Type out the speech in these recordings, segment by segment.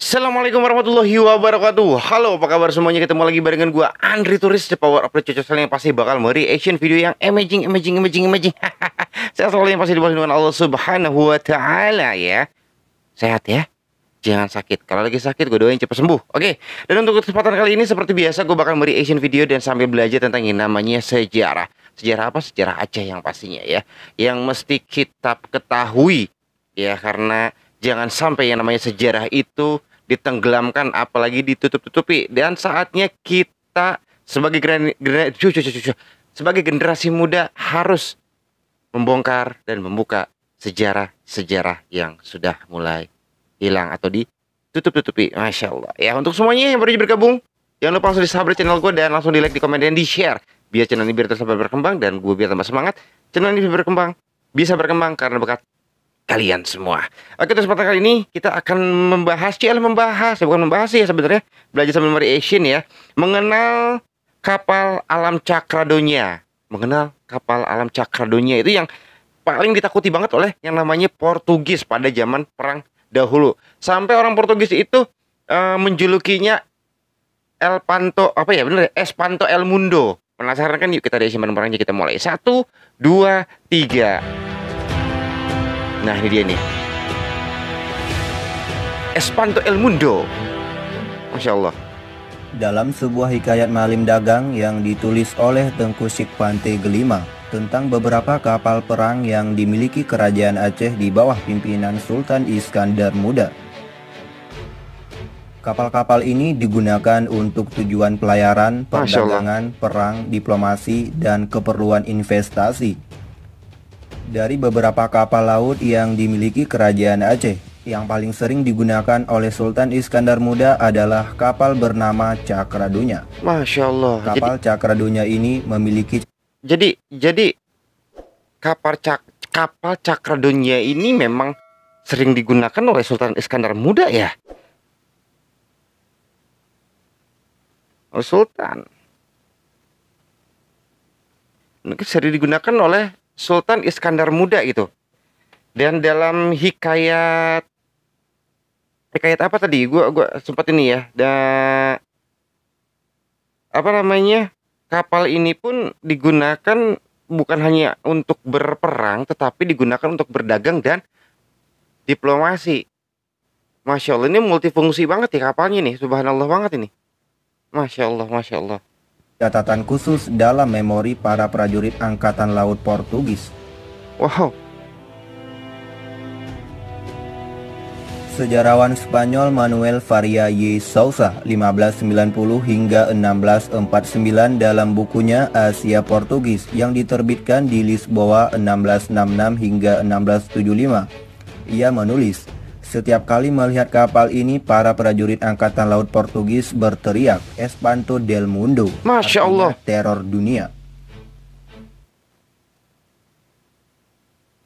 Assalamualaikum warahmatullahi wabarakatuh Halo apa kabar semuanya ketemu lagi barengan gue Andri Turis The Power of the Selain yang pasti bakal mereaction video yang amazing amazing amazing amazing Saya selalu yang pasti dibuat dengan Allah subhanahu wa ta'ala ya Sehat ya jangan sakit. Kalau lagi sakit, gue doain cepat sembuh. Oke. Okay. Dan untuk kesempatan kali ini seperti biasa gue bakal action video dan sambil belajar tentang yang namanya sejarah. Sejarah apa? Sejarah Aceh yang pastinya ya. Yang mesti kita ketahui ya karena jangan sampai yang namanya sejarah itu ditenggelamkan apalagi ditutup-tutupi dan saatnya kita sebagai gener gener sebagai generasi muda harus membongkar dan membuka sejarah-sejarah yang sudah mulai hilang atau ditutup-tutupi. Masya Allah. Ya untuk semuanya yang baru bergabung, jangan lupa langsung di subscribe channel gue dan langsung di like, di komen, dan di share. Biar channel ini biar terus berkembang dan gue biar tambah semangat. Channel ini berkembang, bisa berkembang karena berkat kalian semua. Oke, terus kesempatan kali ini kita akan membahas, CL membahas, ya bukan membahas ya sebenarnya, belajar sama sambil Asian ya, mengenal kapal alam Cakradonya. Mengenal kapal alam Cakradonya itu yang paling ditakuti banget oleh yang namanya Portugis pada zaman perang dahulu. Sampai orang Portugis itu uh, menjulukinya El Panto apa ya bener ya? Es Panto El Mundo. Penasaran kan yuk kita dari simpan orangnya kita mulai. Satu, dua, tiga. Nah ini dia nih. Es Panto El Mundo. Masya Allah. Dalam sebuah hikayat malim dagang yang ditulis oleh Tengku Sikpante Gelima, tentang beberapa kapal perang yang dimiliki kerajaan Aceh di bawah pimpinan Sultan Iskandar Muda. Kapal-kapal ini digunakan untuk tujuan pelayaran, perdagangan, perang, diplomasi, dan keperluan investasi. Dari beberapa kapal laut yang dimiliki kerajaan Aceh, yang paling sering digunakan oleh Sultan Iskandar Muda adalah kapal bernama Cakradunya. Masya Allah. Kapal Cakradunya ini memiliki jadi jadi kapal cak kapal cakra dunia ini memang sering digunakan oleh Sultan Iskandar Muda ya oh Sultan mungkin sering digunakan oleh Sultan Iskandar Muda gitu dan dalam hikayat hikayat apa tadi gua gua sempat ini ya Dan apa namanya kapal ini pun digunakan bukan hanya untuk berperang tetapi digunakan untuk berdagang dan diplomasi. Masya Allah ini multifungsi banget ya kapalnya nih, subhanallah banget ini. Masya Allah, Masya Allah. Catatan khusus dalam memori para prajurit Angkatan Laut Portugis. Wow, Sejarawan Spanyol Manuel Faria y Sousa 1590 hingga 1649 dalam bukunya Asia Portugis yang diterbitkan di Lisboa 1666 hingga 1675. Ia menulis, setiap kali melihat kapal ini, para prajurit Angkatan Laut Portugis berteriak, Espanto del Mundo, Masya Allah. teror dunia.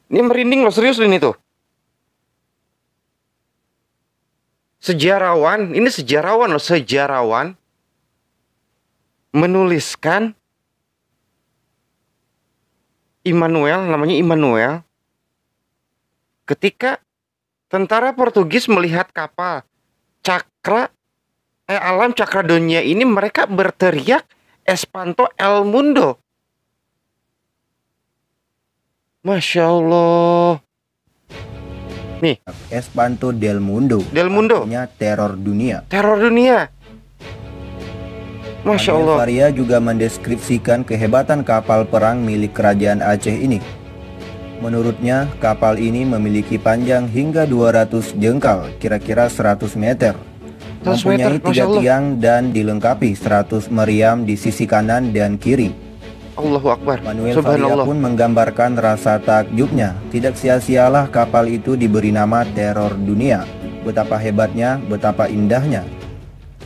Ini merinding loh, serius ini tuh. sejarawan, ini sejarawan loh, sejarawan menuliskan Immanuel, namanya Immanuel. Ketika tentara Portugis melihat kapal Cakra eh, alam Cakra Dunia ini mereka berteriak Espanto El Mundo. Masya Allah. Nih. Espanto del Mundo. Del Mundo. Artinya teror dunia. Teror dunia. Masya Allah. Maria juga mendeskripsikan kehebatan kapal perang milik kerajaan Aceh ini. Menurutnya, kapal ini memiliki panjang hingga 200 jengkal, kira-kira 100 meter. Mempunyai tiga tiang dan dilengkapi 100 meriam di sisi kanan dan kiri Allahu Akbar. Manuel Subhanallah. pun menggambarkan rasa takjubnya. Tidak sia-sialah kapal itu diberi nama teror dunia. Betapa hebatnya, betapa indahnya.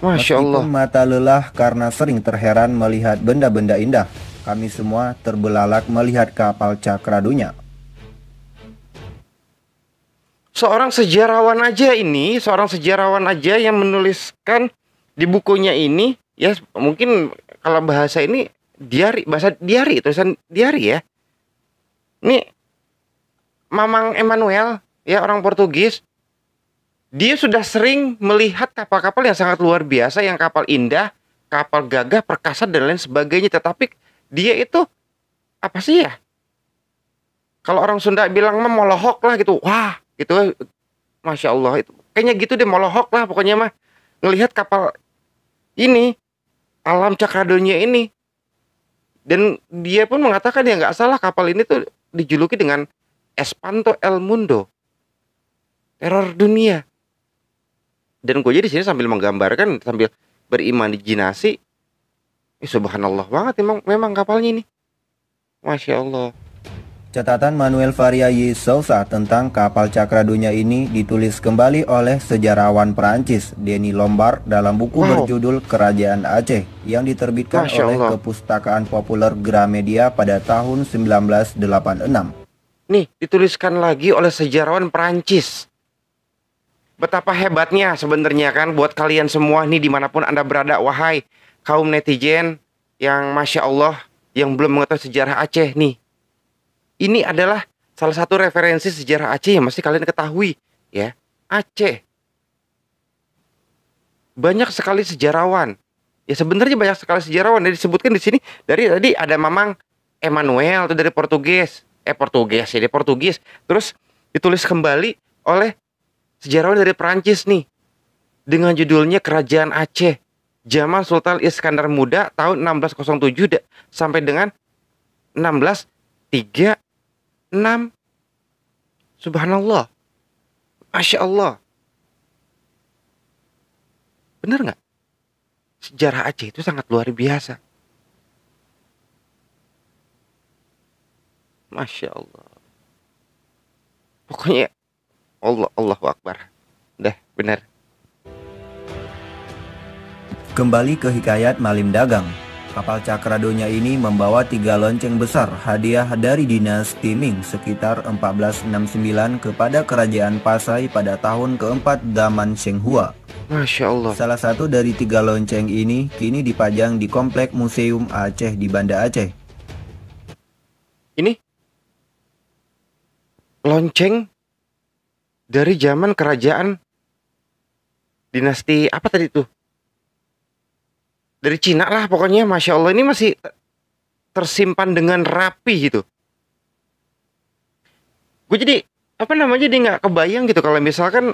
Masya Allah. Meskipun mata lelah karena sering terheran melihat benda-benda indah. Kami semua terbelalak melihat kapal cakra dunia. Seorang sejarawan aja ini, seorang sejarawan aja yang menuliskan di bukunya ini, ya mungkin kalau bahasa ini diari bahasa diari tulisan diari ya ini Mamang Emmanuel ya orang Portugis dia sudah sering melihat kapal-kapal yang sangat luar biasa yang kapal indah kapal gagah perkasa dan lain sebagainya tetapi dia itu apa sih ya kalau orang Sunda bilang mah molohok lah gitu wah gitu masya Allah itu kayaknya gitu deh molohok lah pokoknya mah ngelihat kapal ini alam cakra ini dan dia pun mengatakan ya nggak salah kapal ini tuh dijuluki dengan Espanto El Mundo, teror dunia. Dan gue jadi sini sambil menggambarkan sambil berimajinasi, eh, subhanallah banget emang memang kapalnya ini, masya Allah. Catatan Manuel Faria Y. Sousa tentang kapal Cakra Dunia ini ditulis kembali oleh sejarawan Perancis Denis Lombard dalam buku berjudul Kerajaan Aceh yang diterbitkan oleh Kepustakaan Populer Gramedia pada tahun 1986. Nih, dituliskan lagi oleh sejarawan Perancis. Betapa hebatnya sebenarnya kan buat kalian semua nih dimanapun Anda berada, wahai kaum netizen yang Masya Allah yang belum mengetahui sejarah Aceh nih ini adalah salah satu referensi sejarah Aceh yang masih kalian ketahui ya. Aceh banyak sekali sejarawan. Ya sebenarnya banyak sekali sejarawan yang disebutkan di sini dari tadi ada Mamang Emmanuel itu dari Portugis. Eh Portugis ya, dia Portugis. Terus ditulis kembali oleh sejarawan dari Perancis nih dengan judulnya Kerajaan Aceh zaman Sultan Iskandar Muda tahun 1607 sampai dengan tiga 6. Subhanallah. Masya Allah. Benar nggak? Sejarah Aceh itu sangat luar biasa. Masya Allah. Pokoknya Allah Allah Akbar. deh benar. Kembali ke hikayat Malim Dagang. Kapal Cakradonya ini membawa tiga lonceng besar hadiah dari dinas Timing sekitar 1469 kepada Kerajaan Pasai pada tahun keempat zaman Shenghua. Masya Allah. Salah satu dari tiga lonceng ini kini dipajang di Komplek Museum Aceh di Banda Aceh. Ini lonceng dari zaman kerajaan dinasti apa tadi tuh? dari Cina lah pokoknya masya Allah ini masih tersimpan dengan rapi gitu gue jadi apa namanya dia nggak kebayang gitu kalau misalkan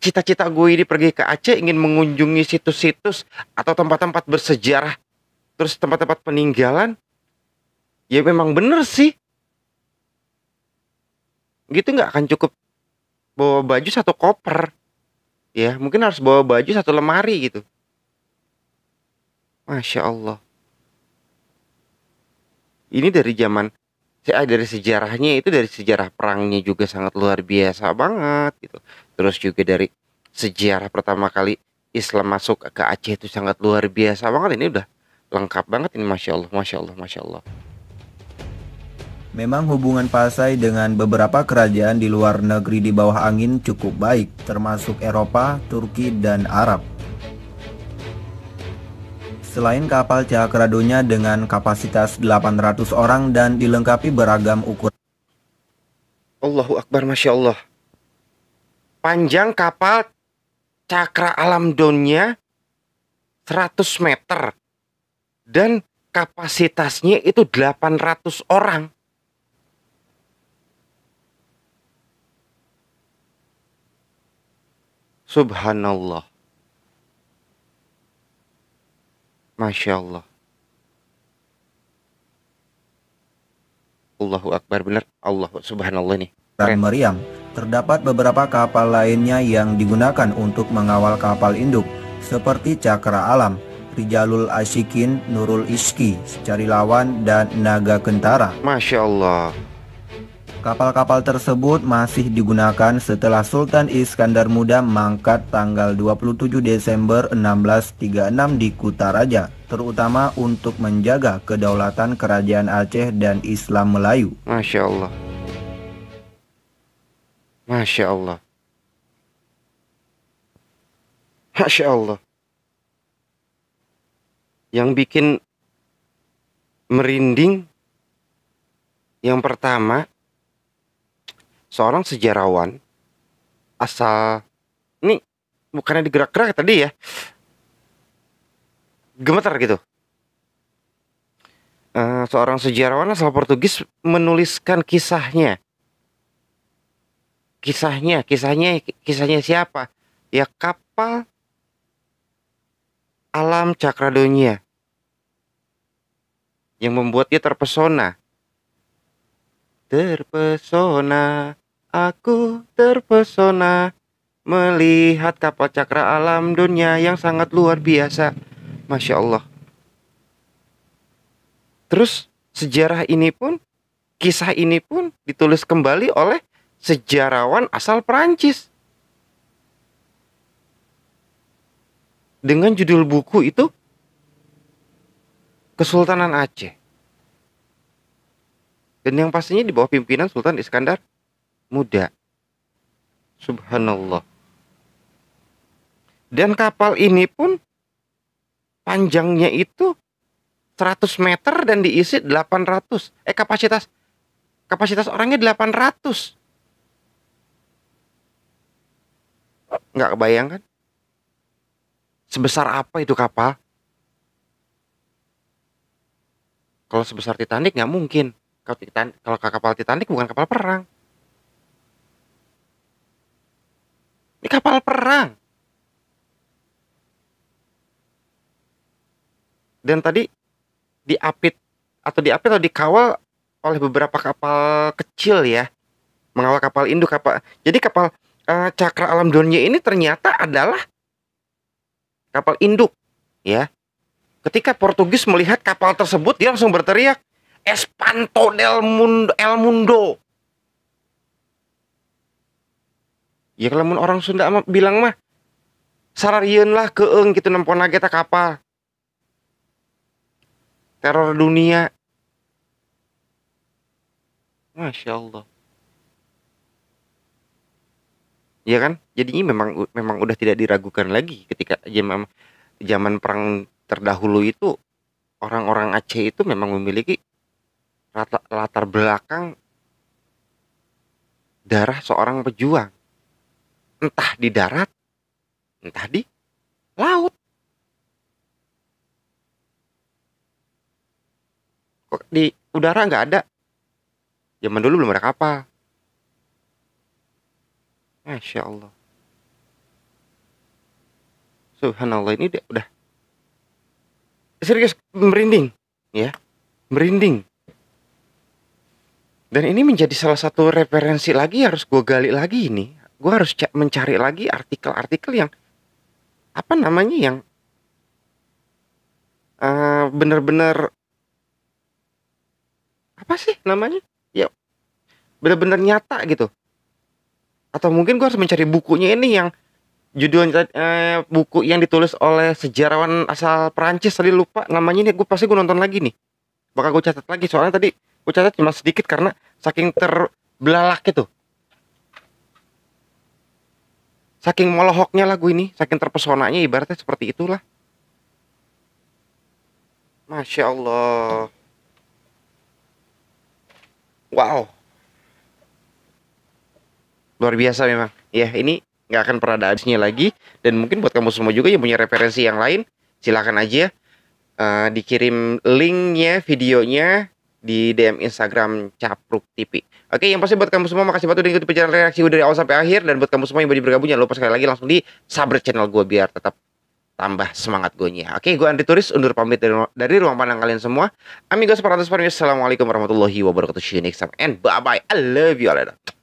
cita-cita gue ini pergi ke Aceh ingin mengunjungi situs-situs atau tempat-tempat bersejarah terus tempat-tempat peninggalan ya memang bener sih gitu nggak akan cukup bawa baju satu koper ya mungkin harus bawa baju satu lemari gitu Masya Allah. Ini dari zaman saya eh, dari sejarahnya itu dari sejarah perangnya juga sangat luar biasa banget gitu. Terus juga dari sejarah pertama kali Islam masuk ke Aceh itu sangat luar biasa banget ini udah lengkap banget ini masya Allah masya Allah masya Allah. Memang hubungan Pasai dengan beberapa kerajaan di luar negeri di bawah angin cukup baik, termasuk Eropa, Turki, dan Arab. Selain kapal Cakradonya dengan kapasitas 800 orang dan dilengkapi beragam ukuran. Allahu Akbar Masya Allah. Panjang kapal Cakra Alam donya 100 meter. Dan kapasitasnya itu 800 orang. Subhanallah. Masya Allah. Allahu Akbar benar Allah subhanallah nih dan meriam terdapat beberapa kapal lainnya yang digunakan untuk mengawal kapal induk seperti Cakra Alam Rijalul Asyikin Nurul Iski Secari Lawan dan Naga Kentara Masya Allah Kapal-kapal tersebut masih digunakan setelah Sultan Iskandar Muda mangkat tanggal 27 Desember 1636 di Kutaraja, terutama untuk menjaga kedaulatan Kerajaan Aceh dan Islam Melayu. Masya Allah. Masya Allah. Masya Allah. Yang bikin merinding yang pertama seorang sejarawan asal ini bukannya digerak-gerak ya tadi ya gemeter gitu uh, seorang sejarawan asal Portugis menuliskan kisahnya kisahnya kisahnya kisahnya siapa ya kapal alam Cakradonia yang membuat dia terpesona terpesona Aku terpesona melihat kapal cakra alam dunia yang sangat luar biasa. Masya Allah. Terus sejarah ini pun, kisah ini pun ditulis kembali oleh sejarawan asal Perancis. Dengan judul buku itu Kesultanan Aceh. Dan yang pastinya di bawah pimpinan Sultan Iskandar muda. Subhanallah. Dan kapal ini pun panjangnya itu 100 meter dan diisi 800. Eh kapasitas kapasitas orangnya 800. Nggak kebayang kan? Sebesar apa itu kapal? Kalau sebesar Titanic nggak mungkin. kalau kapal Titanic bukan kapal perang. Ini kapal perang. Dan tadi diapit atau diapit atau dikawal oleh beberapa kapal kecil ya. Mengawal kapal induk kapal. Jadi kapal uh, Cakra Alam Dunia ini ternyata adalah kapal induk ya. Ketika Portugis melihat kapal tersebut dia langsung berteriak Espanto del Mundo El Mundo ya kalau orang Sunda mah bilang mah sararieun lah keeng gitu nempon lagi tak kapal teror dunia Masya Allah ya kan Jadi ini memang memang udah tidak diragukan lagi ketika zaman zaman perang terdahulu itu orang-orang Aceh itu memang memiliki latar belakang darah seorang pejuang entah di darat, entah di laut. Kok di udara nggak ada? Zaman dulu belum ada kapal. Masya Allah. Subhanallah ini dia udah serius merinding ya merinding dan ini menjadi salah satu referensi lagi harus gue gali lagi ini gue harus mencari lagi artikel-artikel yang apa namanya yang uh, bener-bener apa sih namanya ya bener-bener nyata gitu atau mungkin gue harus mencari bukunya ini yang judulnya eh, buku yang ditulis oleh sejarawan asal Perancis tadi lupa namanya ini gue pasti gue nonton lagi nih bakal gue catat lagi soalnya tadi gue catat cuma sedikit karena saking terbelalak gitu saking molohoknya lagu ini saking terpesonanya ibaratnya seperti itulah masya allah wow luar biasa memang ya ini nggak akan pernah ada habisnya lagi dan mungkin buat kamu semua juga yang punya referensi yang lain silahkan aja uh, dikirim linknya videonya di DM Instagram Capruk TV. Oke, yang pasti buat kamu semua makasih banget udah ikut perjalanan reaksi gue dari awal sampai akhir dan buat kamu semua yang baru bergabung jangan lupa sekali lagi langsung di subscribe channel gue biar tetap tambah semangat gue nya. Oke, gue Andri Turis undur pamit dari, dari ruang pandang kalian semua. Amigos para Assalamualaikum warahmatullahi wabarakatuh. See you next time and bye bye. I love you all.